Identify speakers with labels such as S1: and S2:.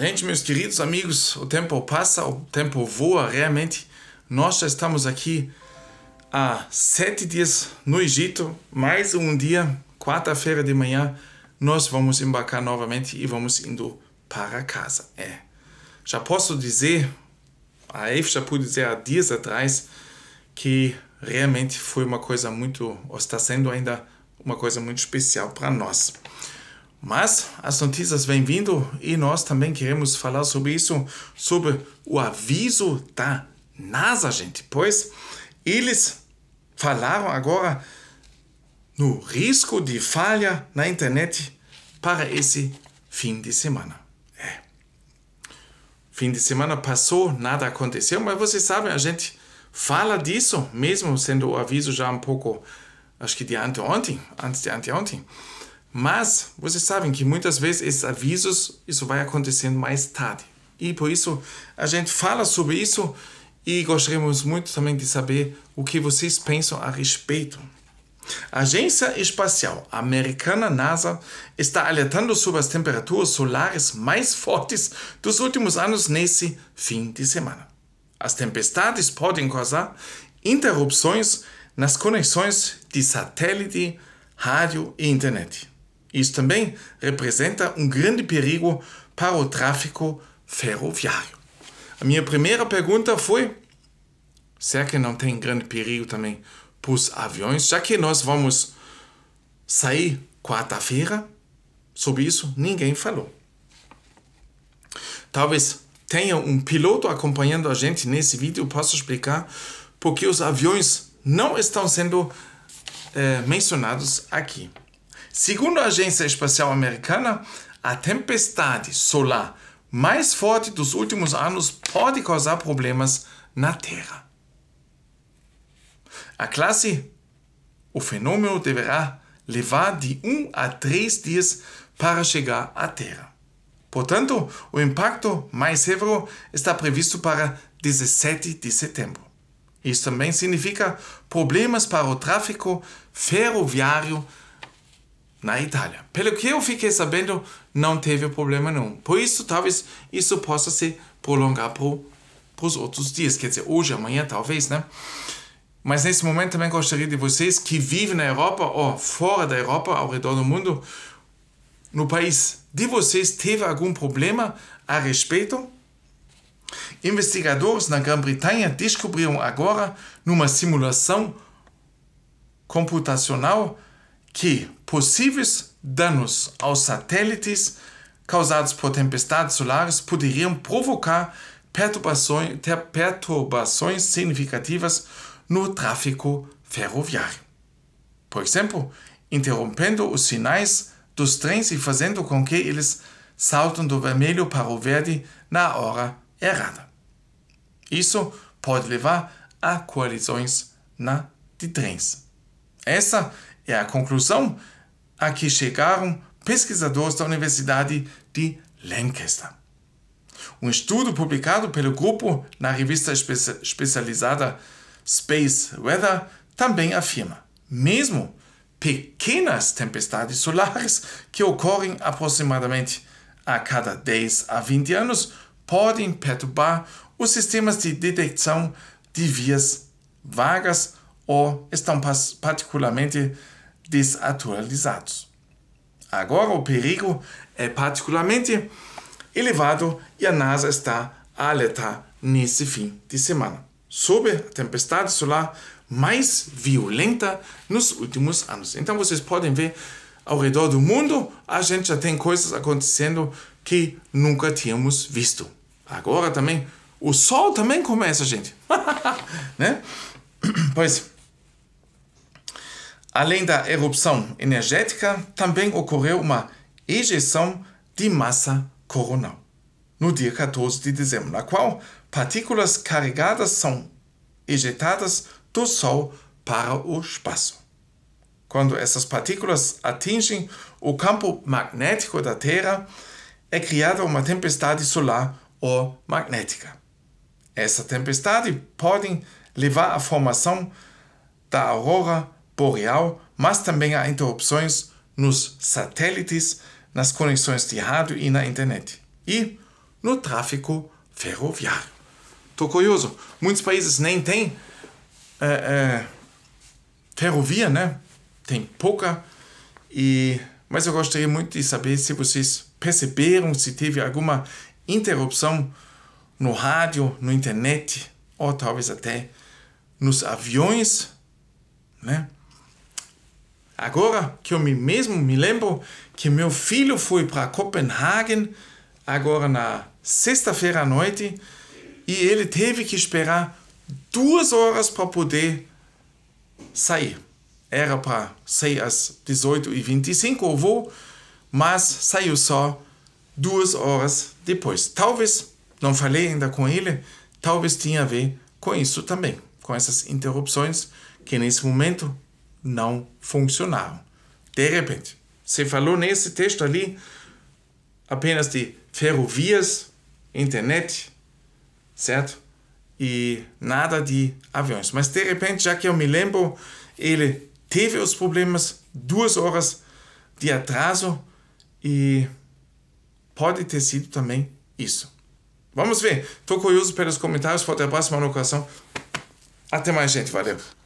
S1: Gente, meus queridos amigos, o tempo passa, o tempo voa realmente. Nós já estamos aqui há sete dias no Egito, mais um dia, quarta-feira de manhã, nós vamos embarcar novamente e vamos indo para casa. É. Já posso dizer, a Eve já pude dizer há dias atrás, que realmente foi uma coisa muito, ou está sendo ainda uma coisa muito especial para nós. Mas as notícias vêm vindo e nós também queremos falar sobre isso, sobre o aviso da NASA, gente. Pois eles falaram agora no risco de falha na internet para esse fim de semana. É. Fim de semana passou, nada aconteceu, mas vocês sabem, a gente fala disso, mesmo sendo o aviso já um pouco, acho que de anteontem, antes de anteontem. Mas vocês sabem que muitas vezes esses avisos isso vai acontecendo mais tarde. E por isso a gente fala sobre isso e gostaríamos muito também de saber o que vocês pensam a respeito. A Agência Espacial Americana NASA está alertando sobre as temperaturas solares mais fortes dos últimos anos nesse fim de semana. As tempestades podem causar interrupções nas conexões de satélite, rádio e internet. Isso também representa um grande perigo para o tráfico ferroviário. A minha primeira pergunta foi: será que não tem grande perigo também para os aviões, já que nós vamos sair quarta-feira? Sobre isso, ninguém falou. Talvez tenha um piloto acompanhando a gente nesse vídeo, posso explicar porque os aviões não estão sendo é, mencionados aqui. Segundo a Agência Espacial Americana, a tempestade solar mais forte dos últimos anos pode causar problemas na Terra. A classe, o fenômeno deverá levar de um a três dias para chegar à Terra. Portanto, o impacto mais severo está previsto para 17 de setembro. Isso também significa problemas para o tráfego ferroviário na Itália. Pelo que eu fiquei sabendo, não teve problema nenhum. Por isso, talvez isso possa se prolongar para os outros dias, quer dizer, hoje, amanhã, talvez, né? Mas nesse momento também gostaria de vocês que vivem na Europa ou fora da Europa, ao redor do mundo, no país de vocês, teve algum problema a respeito? Investigadores na Grã-Bretanha descobriram agora, numa simulação computacional, que possíveis danos aos satélites causados por tempestades solares poderiam provocar perturbações, perturbações significativas no tráfego ferroviário. Por exemplo, interrompendo os sinais dos trens e fazendo com que eles saltem do vermelho para o verde na hora errada. Isso pode levar a colisões na, de trens. Essa é a conclusão a que chegaram pesquisadores da Universidade de Lancaster. Um estudo publicado pelo grupo na revista especializada Space Weather também afirma: mesmo pequenas tempestades solares que ocorrem aproximadamente a cada 10 a 20 anos podem perturbar os sistemas de detecção de vias vagas ou estão particularmente desatualizados. Agora, o perigo é particularmente elevado e a NASA está a alertar nesse fim de semana. sobre a tempestade solar mais violenta nos últimos anos. Então, vocês podem ver ao redor do mundo, a gente já tem coisas acontecendo que nunca tínhamos visto. Agora também, o sol também começa, gente. né? Pois. Além da erupção energética, também ocorreu uma ejeção de massa coronal, no dia 14 de dezembro, na qual partículas carregadas são ejetadas do Sol para o espaço. Quando essas partículas atingem o campo magnético da Terra, é criada uma tempestade solar ou magnética. Essa tempestade pode levar à formação da aurora boreal, mas também há interrupções nos satélites, nas conexões de rádio e na internet. E no tráfego ferroviário. Estou curioso. Muitos países nem têm é, é, ferrovia, né? Tem pouca. E, mas eu gostaria muito de saber se vocês perceberam se teve alguma interrupção no rádio, na internet, ou talvez até nos aviões, né? Agora que eu mesmo me lembro que meu filho foi para Copenhagen agora na sexta-feira à noite e ele teve que esperar duas horas para poder sair. Era para sair às 18h25 o voo, mas saiu só duas horas depois. Talvez, não falei ainda com ele, talvez tinha a ver com isso também, com essas interrupções que nesse momento não funcionaram. De repente, você falou nesse texto ali apenas de ferrovias, internet, certo? E nada de aviões. Mas de repente, já que eu me lembro, ele teve os problemas, duas horas de atraso e pode ter sido também isso. Vamos ver. Estou curioso pelos comentários. Forte abraço, próxima ocasião. Até mais, gente. Valeu.